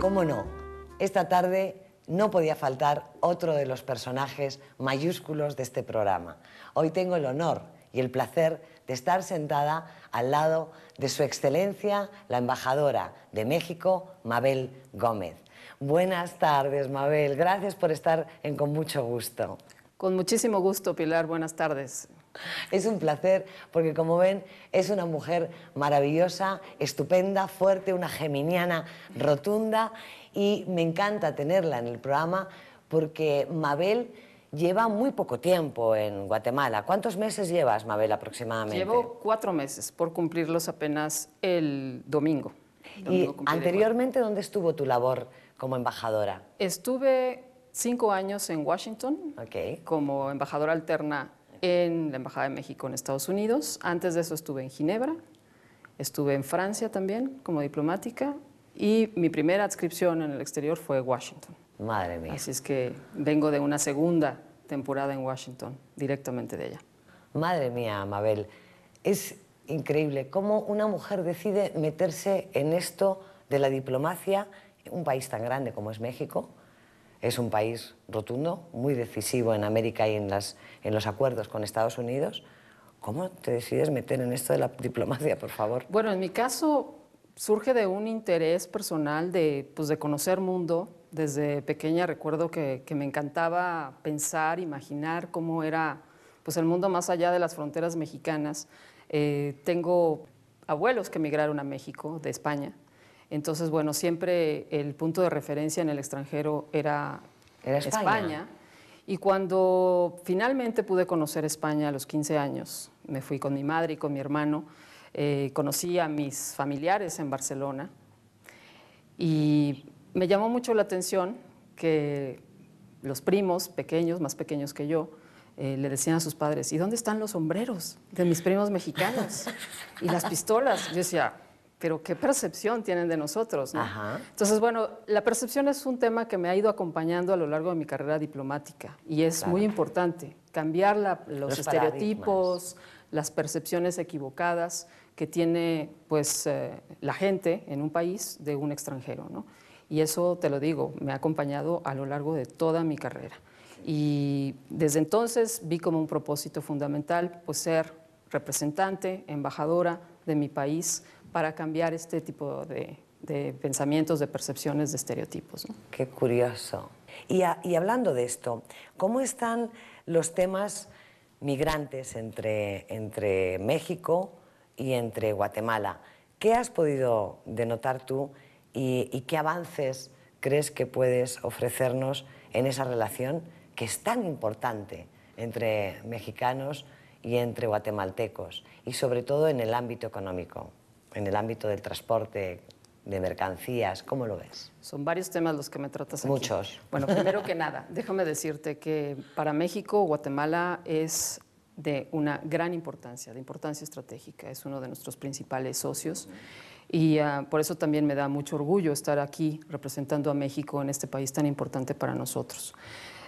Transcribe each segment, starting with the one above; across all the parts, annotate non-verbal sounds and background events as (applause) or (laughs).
¿Cómo no? Esta tarde no podía faltar otro de los personajes mayúsculos de este programa. Hoy tengo el honor y el placer de estar sentada al lado de Su Excelencia, la embajadora de México, Mabel Gómez. Buenas tardes, Mabel. Gracias por estar en Con mucho gusto. Con muchísimo gusto, Pilar. Buenas tardes. Es un placer, porque como ven, es una mujer maravillosa, estupenda, fuerte, una geminiana rotunda y me encanta tenerla en el programa porque Mabel lleva muy poco tiempo en Guatemala. ¿Cuántos meses llevas, Mabel, aproximadamente? Llevo cuatro meses, por cumplirlos apenas el domingo. ¿Y anteriormente dónde estuvo tu labor como embajadora? Estuve cinco años en Washington como embajadora alterna en la Embajada de México en Estados Unidos. Antes de eso estuve en Ginebra, estuve en Francia también como diplomática y mi primera adscripción en el exterior fue Washington. Madre mía. Así es que vengo de una segunda temporada en Washington, directamente de ella. Madre mía, Mabel. Es increíble cómo una mujer decide meterse en esto de la diplomacia, en un país tan grande como es México, es un país rotundo, muy decisivo en América y en, los acuerdos con Estados Unidos. ¿Cómo te decides meter en esto de la diplomacia, por favor? Bueno, en mi caso surge de un interés personal de, pues, de conocer mundo. Desde pequeña recuerdo que, me encantaba pensar, imaginar cómo era pues, el mundo más allá de las fronteras mexicanas. Eh, tengo abuelos que emigraron a México de España entonces, bueno, siempre el punto de referencia en el extranjero era, España. Y cuando finalmente pude conocer España a los 15 años, me fui con mi madre y con mi hermano, eh, conocí a mis familiares en Barcelona y me llamó mucho la atención que los primos pequeños, más pequeños que yo, eh, le decían a sus padres, ¿y dónde están los sombreros de mis primos mexicanos? Y las pistolas. Yo decía, pero qué percepción tienen de nosotros. ¿no? Entonces, bueno, la percepción es un tema que me ha ido acompañando a lo largo de mi carrera diplomática y es muy importante cambiar los, estereotipos, las percepciones equivocadas que tiene pues eh, la gente en un país de un extranjero. Y eso, te lo digo, me ha acompañado a lo largo de toda mi carrera. Y desde entonces vi como un propósito fundamental pues ser representante, embajadora de mi país para cambiar este tipo de, pensamientos, de percepciones, de estereotipos. Qué curioso. Y, hablando de esto, ¿cómo están los temas migrantes entre, México y entre Guatemala? ¿Qué has podido denotar tú y qué avances crees que puedes ofrecernos en esa relación que es tan importante entre mexicanos y entre guatemaltecos y sobre todo en el ámbito económico? en el ámbito del transporte de mercancías, ¿cómo lo ves? Son varios temas los que me tratas aquí. Muchos. Bueno, primero (laughs) que nada, déjame decirte que para México, Guatemala es de una gran importancia, de importancia estratégica, es uno de nuestros principales socios. Y ah, por eso también me da mucho orgullo estar aquí representando a México en este país tan importante para nosotros.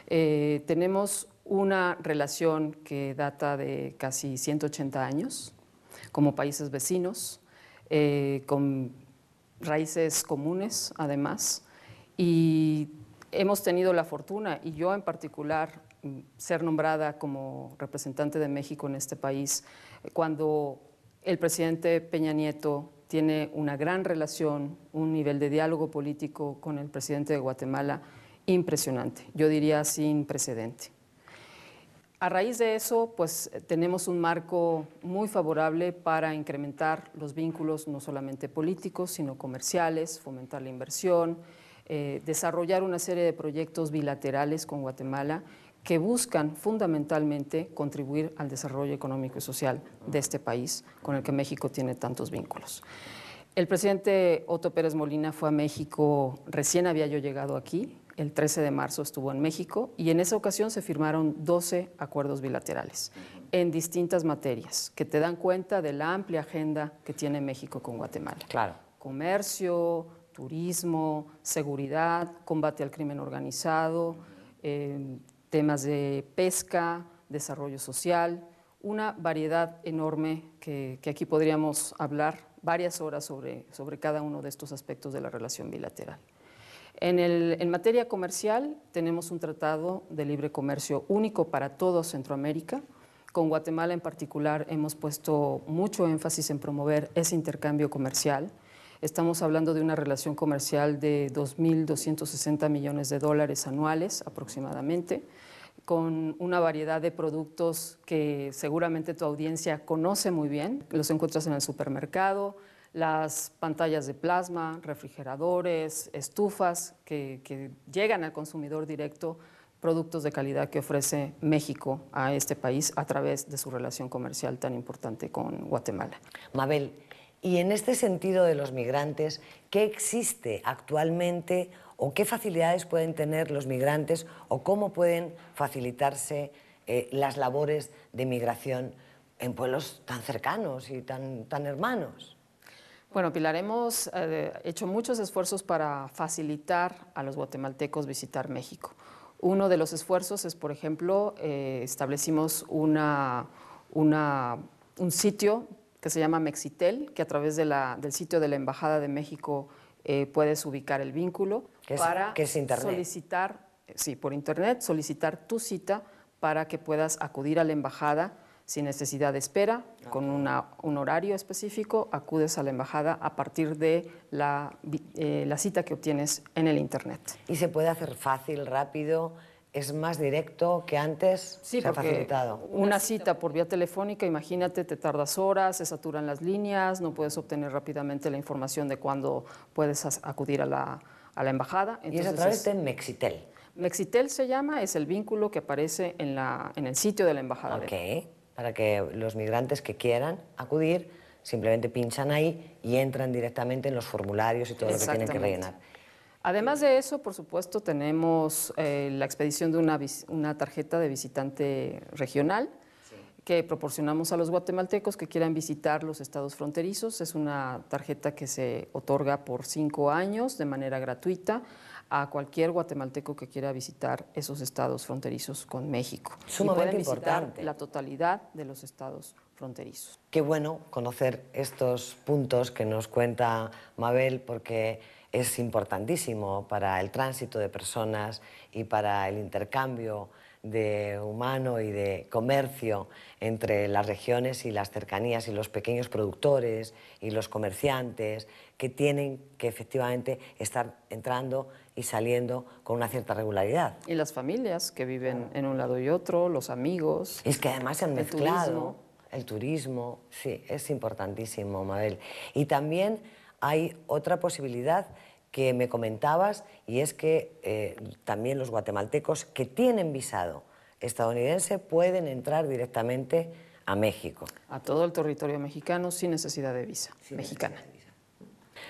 Eh, tenemos una relación que data de casi 180 años como países vecinos. Eh, con raíces comunes además, y hemos tenido la fortuna, y yo en particular, ser nombrada como representante de México en este país, cuando el presidente Peña Nieto tiene una gran relación, un nivel de diálogo político con el presidente de Guatemala impresionante, yo diría sin precedente. A raíz de eso, pues eh, tenemos un marco muy favorable para incrementar los vínculos no solamente políticos, sino comerciales, fomentar la inversión, eh, desarrollar una serie de proyectos bilaterales con Guatemala que buscan fundamentalmente contribuir al desarrollo económico y social de este país con el que México tiene tantos vínculos. El presidente Otto Pérez Molina fue a México, recién había yo llegado aquí, el 13 de marzo estuvo en México y en esa ocasión se firmaron 12 acuerdos bilaterales en distintas materias que te dan cuenta de la amplia agenda que tiene México con Guatemala. Claro. Comercio, turismo, seguridad, combate al crimen organizado, em, temas de pesca, desarrollo social, una variedad enorme que, que aquí podríamos hablar varias horas sobre, sobre cada uno de estos aspectos de la relación bilateral. En, materia comercial tenemos un tratado de libre comercio único para todo Centroamérica. Con Guatemala en particular hemos puesto mucho énfasis en promover ese intercambio comercial. Estamos hablando de una relación comercial de 2.260 millones de dólares anuales aproximadamente, con una variedad de productos que seguramente tu audiencia conoce muy bien. Los encuentras en el supermercado, las pantallas de plasma, refrigeradores, estufas que, llegan al consumidor directo, productos de calidad que ofrece México a este país a través de su relación comercial tan importante con Guatemala. Mabel, y en este sentido de los migrantes, ¿qué existe actualmente o qué facilidades pueden tener los migrantes o cómo pueden facilitarse eh, las labores de migración en pueblos tan cercanos y tan hermanos? Bueno, Pilar, hemos eh, hecho muchos esfuerzos para facilitar a los guatemaltecos visitar México. Uno de los esfuerzos es, por ejemplo, eh, establecimos un sitio que se llama Mexitel, que a través del sitio de la Embajada de México eh, puedes ubicar el vínculo es, para solicitar, sí, por internet, solicitar tu cita para que puedas acudir a la embajada sin necesidad de espera, con un horario específico, acudes a la embajada a partir de eh, la, cita que obtienes en el Internet. ¿Y se puede hacer fácil, rápido? es más directo que antes sí, se facilitado. Una cita por vía telefónica, imagínate, te tardas horas, se saturan las líneas, no puedes obtener rápidamente la información de cuándo puedes acudir a la, embajada. y es a través de Mexitel. Mexitel se llama, es el vínculo que aparece en, la, en el sitio de la embajada. Okay para que los migrantes que quieran acudir simplemente pinchan ahí y entran directamente en los formularios y todo lo que tienen que rellenar. Además de eso, por supuesto, tenemos eh, la expedición de una, tarjeta de visitante regional que proporcionamos a los guatemaltecos que quieran visitar los estados fronterizos. Es una tarjeta que se otorga por cinco años de manera gratuita a cualquier guatemalteco que quiera visitar esos estados fronterizos con México. Sumamente importante. La totalidad de los estados fronterizos. Qué bueno conocer estos puntos que nos cuenta Mabel, porque es importantísimo para el tránsito de personas y para el intercambio de humano y de comercio entre las regiones y las cercanías y los pequeños productores y los comerciantes que tienen que efectivamente estar entrando y saliendo con una cierta regularidad. Y las familias que viven en un lado y otro, los amigos. es que además se han mezclado el turismo. sí, es importantísimo, Mabel. Y también hay otra posibilidad que me comentabas y es que eh, también los guatemaltecos que tienen visado estadounidense pueden entrar directamente a México. A todo el territorio mexicano sin necesidad de visa mexicana.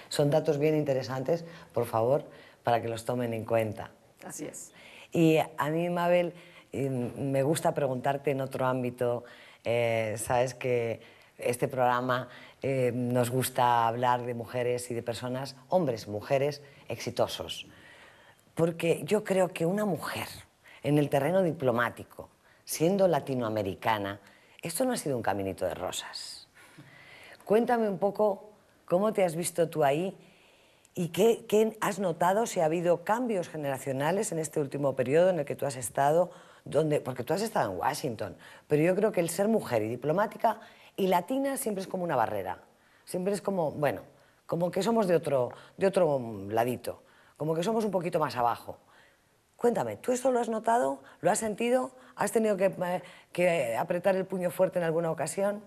Son datos bien interesantes, por favor, para que los tomen en cuenta. Así es. Y a mí, Mabel, me gusta preguntarte en otro ámbito. Eh, sabes que este programa eh, nos gusta hablar de mujeres y de personas, hombres, mujeres, exitosos. Porque yo creo que una mujer en el terreno diplomático, siendo latinoamericana, esto no ha sido un caminito de rosas. Cuéntame un poco cómo te has visto tú ahí y qué, has notado si ha habido cambios generacionales en este último periodo en el que tú has estado, porque tú has estado en Washington, pero yo creo que el ser mujer y diplomática y latina siempre es como una barrera, siempre es como, bueno, como que somos de otro, de otro ladito, como que somos un poquito más abajo. Cuéntame, ¿tú esto lo has notado? ¿Lo has sentido? ¿Has tenido eh, que, apretar el puño fuerte en alguna ocasión?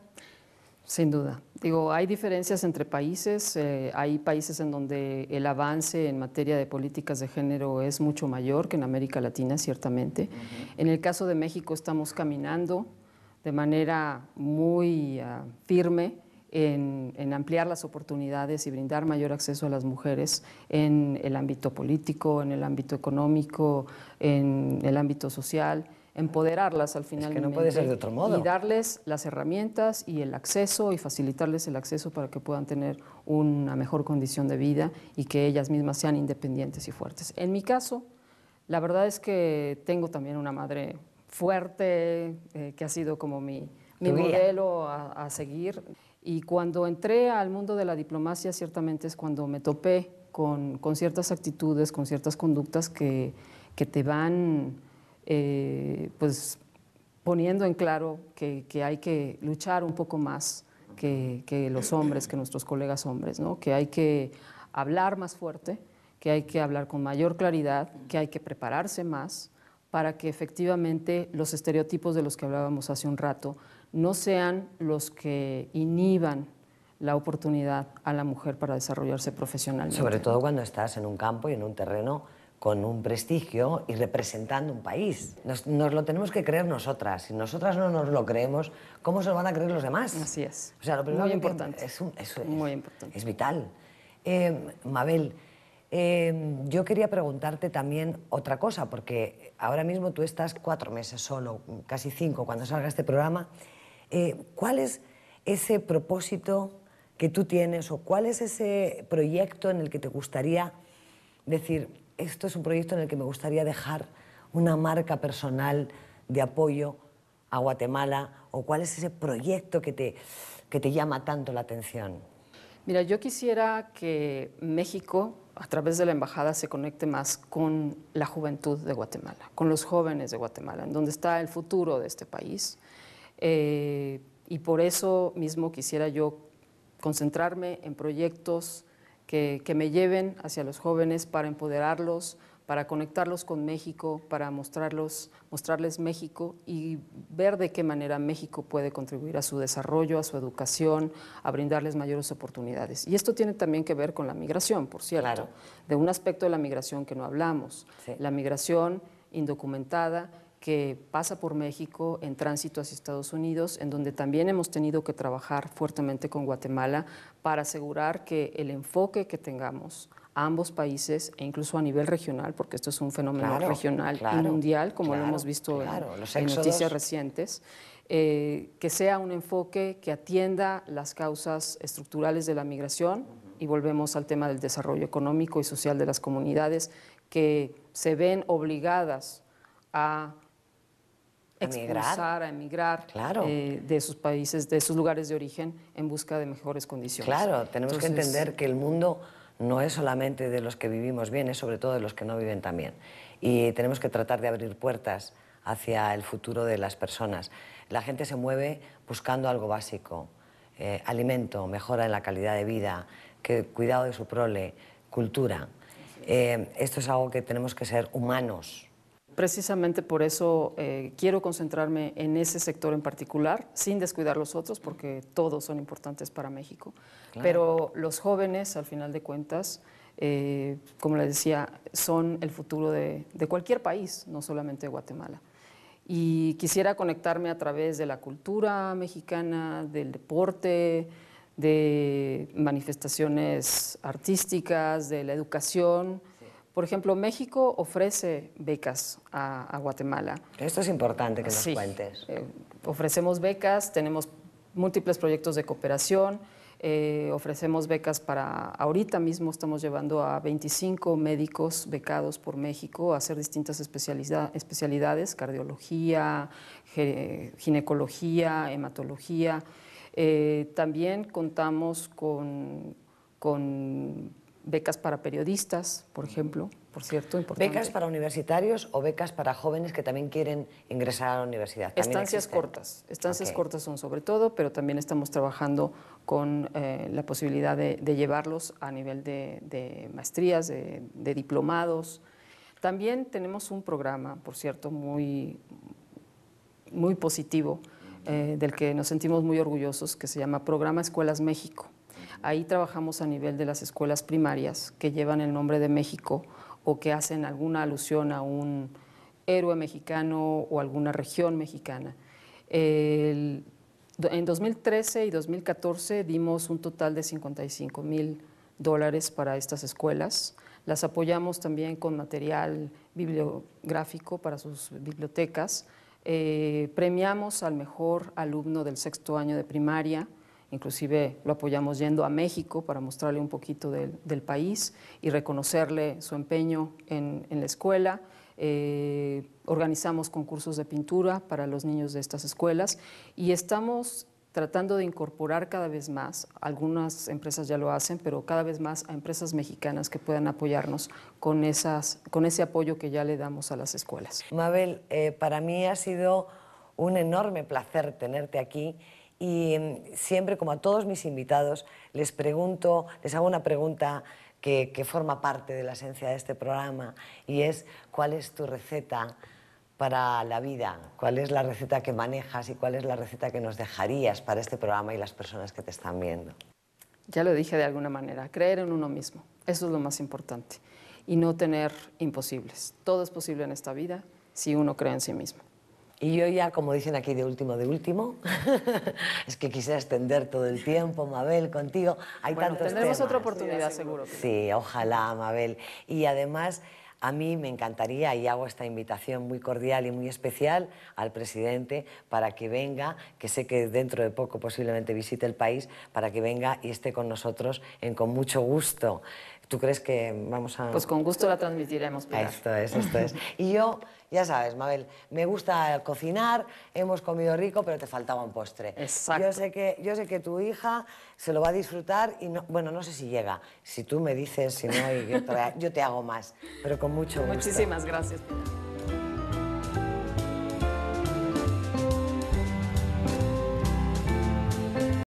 Sin duda. Digo, hay diferencias entre países. Eh, hay países en donde el avance en materia de políticas de género es mucho mayor que en América Latina, ciertamente. En el caso de México estamos caminando de manera muy ah, firme en, ampliar las oportunidades y brindar mayor acceso a las mujeres en el ámbito político, en el ámbito económico, en el ámbito social, empoderarlas al final. Y darles las herramientas y el acceso y facilitarles el acceso para que puedan tener una mejor condición de vida y que ellas mismas sean independientes y fuertes. En mi caso, la verdad es que tengo también una madre fuerte, eh, que ha sido como mi, mi modelo a, seguir. Y cuando entré al mundo de la diplomacia, ciertamente es cuando me topé con, ciertas actitudes, con ciertas conductas que, que te van eh, pues, poniendo en claro que, hay que luchar un poco más que, los hombres, que nuestros colegas hombres, que hay que hablar más fuerte, que hay que hablar con mayor claridad, que hay que prepararse más, para que efectivamente los estereotipos de los que hablábamos hace un rato no sean los que inhiban la oportunidad a la mujer para desarrollarse profesionalmente. Sobre todo cuando estás en un campo y en un terreno con un prestigio y representando un país. Nos, lo tenemos que creer nosotras. Si nosotras no nos lo creemos, ¿cómo se lo van a creer los demás? Así es. Muy importante. Es, Muy importante. es vital. Eh, Mabel, Em, yo quería preguntarte también otra cosa, porque ahora mismo tú estás cuatro meses solo, casi cinco, cuando salga este programa. Eh, ¿Cuál es ese propósito que tú tienes o cuál es ese proyecto en el que te gustaría decir, esto es un proyecto en el que me gustaría dejar una marca personal de apoyo a Guatemala o cuál es ese proyecto que te, que te llama tanto la atención? Mira, yo quisiera que México, a través de la embajada, se conecte más con la juventud de Guatemala, con los jóvenes de Guatemala, en donde está el futuro de este país. Eh, y por eso mismo quisiera yo concentrarme en proyectos que me lleven hacia los jóvenes para empoderarlos, para conectarlos con México, para mostrarles México y ver de qué manera México puede contribuir a su desarrollo, a su educación, a brindarles mayores oportunidades. Y esto tiene también que ver con la migración, por cierto, de un aspecto de la migración que no hablamos, la migración indocumentada que pasa por México en tránsito hacia Estados Unidos, en donde también hemos tenido que trabajar fuertemente con Guatemala para asegurar que el enfoque que tengamos a ambos países e incluso a nivel regional, porque esto es un fenómeno regional y mundial, como lo hemos visto en, noticias recientes, eh, que sea un enfoque que atienda las causas estructurales de la migración y volvemos al tema del desarrollo económico y social de las comunidades que se ven obligadas a expulsar, a emigrar eh, de sus países, de sus lugares de origen, en busca de mejores condiciones. Claro, tenemos que entender que el mundo no es solamente de los que vivimos bien, es sobre todo de los que no viven tan bien. Y tenemos que tratar de abrir puertas hacia el futuro de las personas. La gente se mueve buscando algo básico, eh, alimento, mejora en la calidad de vida, cuidado de su prole, cultura. Eh, esto es algo que tenemos que ser humanos, Precisamente por eso eh, quiero concentrarme en ese sector en particular, sin descuidar los otros, porque todos son importantes para México. Pero los jóvenes, al final de cuentas, eh, como les decía, son el futuro de, de cualquier país, no solamente de Guatemala. Y quisiera conectarme a través de la cultura mexicana, del deporte, de manifestaciones artísticas, de la educación por ejemplo, México ofrece becas a, Guatemala. Esto es importante que nos cuentes. Eh, ofrecemos becas, tenemos múltiples proyectos de cooperación, eh, ofrecemos becas para, ahorita mismo estamos llevando a 25 médicos becados por México a hacer distintas especialidades, cardiología, ginecología, hematología. Eh, también contamos con becas para periodistas, por ejemplo, por cierto, importantes. ¿Becas para universitarios o becas para jóvenes que también quieren ingresar a la universidad? Estancias cortas, estancias cortas son sobre todo, pero también estamos trabajando con eh, la posibilidad de, llevarlos a nivel de, maestrías, de, diplomados. También tenemos un programa, por cierto, muy, muy positivo, eh, del que nos sentimos muy orgullosos, que se llama Programa Escuelas México Ahí trabajamos a nivel de las escuelas primarias que llevan el nombre de México o que hacen alguna alusión a un héroe mexicano o alguna región mexicana. en 2013 y 2014 dimos un total de 55 mil dólares para estas escuelas. Las apoyamos también con material bibliográfico para sus bibliotecas. Eh, premiamos al mejor alumno del sexto año de primaria, Inclusive lo apoyamos yendo a México para mostrarle un poquito del, país y reconocerle su empeño en, la escuela. Eh, organizamos concursos de pintura para los niños de estas escuelas y estamos tratando de incorporar cada vez más, algunas empresas ya lo hacen, pero cada vez más a empresas mexicanas que puedan apoyarnos con, esas, con ese apoyo que ya le damos a las escuelas. Mabel, eh, para mí ha sido un enorme placer tenerte aquí y mm, siempre, como a todos mis invitados, les pregunto, les hago una pregunta que, que forma parte de la esencia de este programa y es ¿cuál es tu receta para la vida? ¿Cuál es la receta que manejas y cuál es la receta que nos dejarías para este programa y las personas que te están viendo? Ya lo dije de alguna manera, creer en uno mismo, eso es lo más importante y no tener imposibles. Todo es posible en esta vida si uno cree en sí mismo. Y yo ya, como dicen aquí, de último, de último, (laughs) es que quisiera extender todo el tiempo, Mabel, contigo. Hay bueno, tantos tendremos otra oportunidad, seguro. Sí, ojalá, Mabel. Y además, a mí me encantaría, y hago esta invitación muy cordial y muy especial al presidente para que venga, que sé que dentro de poco posiblemente visite el país, para que venga y esté con nosotros en, con mucho gusto. ¿Tú crees que vamos a...? Pues con gusto la transmitiremos. Pilar. Esto es, esto es. Y yo ya sabes, Mabel, me gusta cocinar, hemos comido rico, pero te faltaba un postre. Exacto. Yo sé que, yo sé que tu hija se lo va a disfrutar y, no, bueno, no sé si llega. Si tú me dices, si no, yo te, yo te hago más, pero con mucho gusto. Muchísimas gracias,